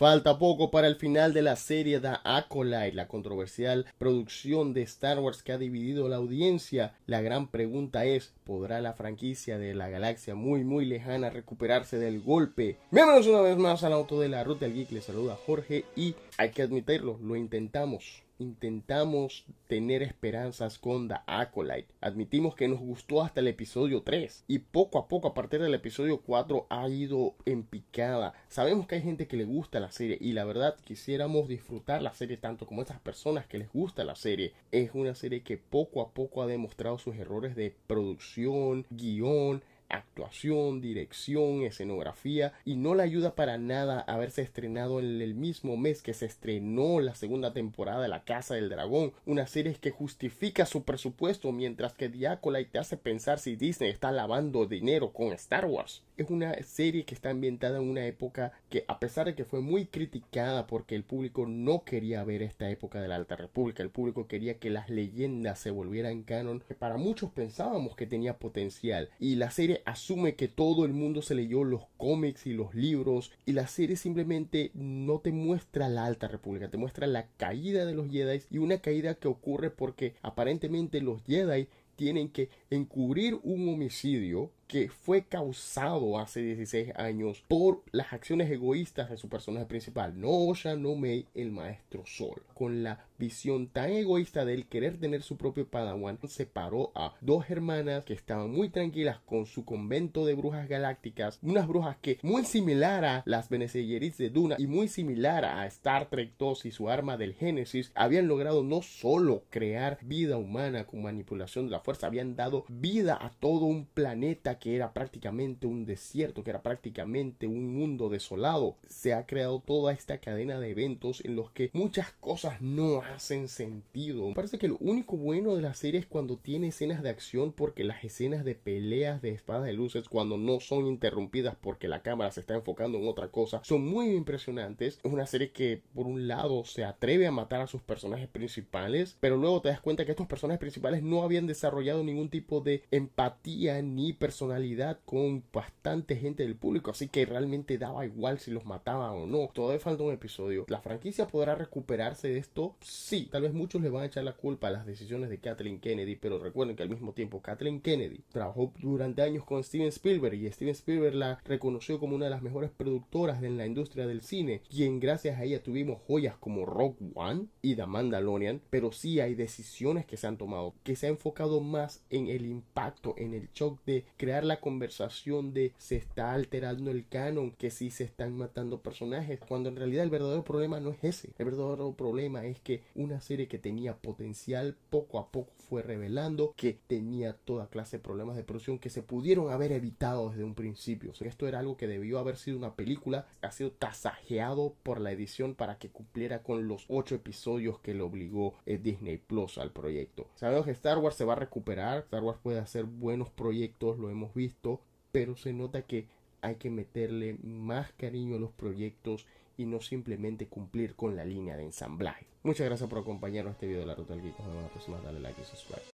Falta poco para el final de la serie de Acolyte, la controversial producción de Star Wars que ha dividido la audiencia. La gran pregunta es, ¿podrá la franquicia de la galaxia muy muy lejana recuperarse del golpe? Bienvenidos una vez más al auto de la Ruta del Geek, les saluda Jorge y hay que admitirlo, lo intentamos intentamos tener esperanzas con The Acolyte. Admitimos que nos gustó hasta el episodio 3 y poco a poco a partir del episodio 4 ha ido en picada. Sabemos que hay gente que le gusta la serie y la verdad quisiéramos disfrutar la serie tanto como esas personas que les gusta la serie. Es una serie que poco a poco ha demostrado sus errores de producción, guión, actuación, dirección, escenografía y no le ayuda para nada haberse estrenado en el mismo mes que se estrenó la segunda temporada de La Casa del Dragón, una serie que justifica su presupuesto mientras que Diácola te hace pensar si Disney está lavando dinero con Star Wars. Es una serie que está ambientada en una época que a pesar de que fue muy criticada porque el público no quería ver esta época de la Alta República, el público quería que las leyendas se volvieran canon, que para muchos pensábamos que tenía potencial y la serie asume que todo el mundo se leyó los cómics y los libros y la serie simplemente no te muestra la Alta República, te muestra la caída de los Jedi y una caída que ocurre porque aparentemente los Jedi tienen que encubrir un homicidio que fue causado hace 16 años por las acciones egoístas de su personaje principal, no Osha, no Mei, el maestro Sol. Con la visión tan egoísta de él querer tener su propio Padawan, separó a dos hermanas que estaban muy tranquilas con su convento de brujas galácticas, unas brujas que muy similar a las Benecilleris de Duna y muy similar a Star Trek 2 y su arma del Génesis, habían logrado no solo crear vida humana con manipulación de la fuerza, habían dado vida a todo un planeta que era prácticamente un desierto, que era prácticamente un mundo desolado. Se ha creado toda esta cadena de eventos en los que muchas cosas no hacen sentido. Me parece que lo único bueno de la serie es cuando tiene escenas de acción porque las escenas de peleas de espadas de luces cuando no son interrumpidas porque la cámara se está enfocando en otra cosa son muy impresionantes. Es una serie que por un lado se atreve a matar a sus personajes principales, pero luego te das cuenta que estos personajes principales no habían desarrollado ningún tipo de empatía ni personalidad con bastante gente del público, así que realmente daba igual si los mataban o no. Todavía falta un episodio. ¿La franquicia podrá recuperarse de esto? Sí, tal vez muchos le van a echar la culpa a las decisiones de Kathleen Kennedy, pero recuerden que al mismo tiempo Kathleen Kennedy trabajó durante años con Steven Spielberg y Steven Spielberg la reconoció como una de las mejores productoras en la industria del cine, quien gracias a ella tuvimos joyas como Rock One y The Mandalorian, pero sí hay decisiones que se han tomado, que se ha enfocado más en el impacto, en el shock de crear la conversación de se está alterando el canon, que si se están matando personajes, cuando en realidad el verdadero problema no es ese. El verdadero problema es que una serie que tenía potencial poco a poco fue revelando que tenía toda clase de problemas de producción que se pudieron haber evitado desde un principio. esto era algo que debió haber sido una película, ha sido tasajeado por la edición para que cumpliera con los ocho episodios que le obligó eh, Disney Plus al proyecto. Sabemos que Star Wars se va a recuperar, Star Wars puede hacer buenos proyectos, lo hemos visto, pero se nota que hay que meterle más cariño a los proyectos y no simplemente cumplir con la línea de ensamblaje. Muchas gracias por acompañarnos a este video de la Ruta del Geek. Nos vemos la próxima. Dale like y subscribe.